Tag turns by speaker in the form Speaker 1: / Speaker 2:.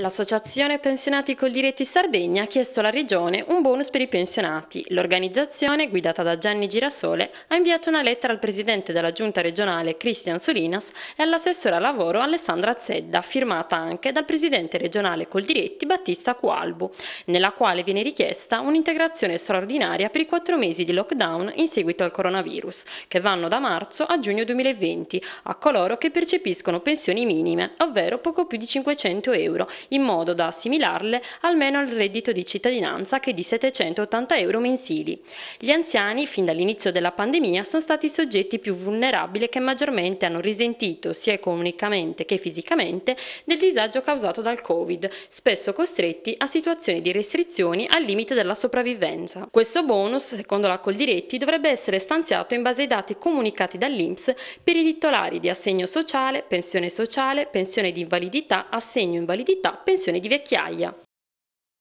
Speaker 1: L'associazione Pensionati col Diretti Sardegna ha chiesto alla Regione un bonus per i pensionati. L'organizzazione, guidata da Gianni Girasole, ha inviato una lettera al Presidente della Giunta regionale Cristian Solinas e all'assessore all'assessora lavoro Alessandra Zedda, firmata anche dal Presidente regionale col Diretti Battista Qualbu, nella quale viene richiesta un'integrazione straordinaria per i quattro mesi di lockdown in seguito al coronavirus, che vanno da marzo a giugno 2020 a coloro che percepiscono pensioni minime, ovvero poco più di 500 euro, in modo da assimilarle almeno al reddito di cittadinanza che è di 780 euro mensili. Gli anziani, fin dall'inizio della pandemia, sono stati i soggetti più vulnerabili che maggiormente hanno risentito, sia economicamente che fisicamente, del disagio causato dal Covid, spesso costretti a situazioni di restrizioni al limite della sopravvivenza. Questo bonus, secondo la Coldiretti, dovrebbe essere stanziato in base ai dati comunicati dall'Inps per i titolari di assegno sociale, pensione sociale, pensione di invalidità, assegno invalidità pensione di vecchiaia.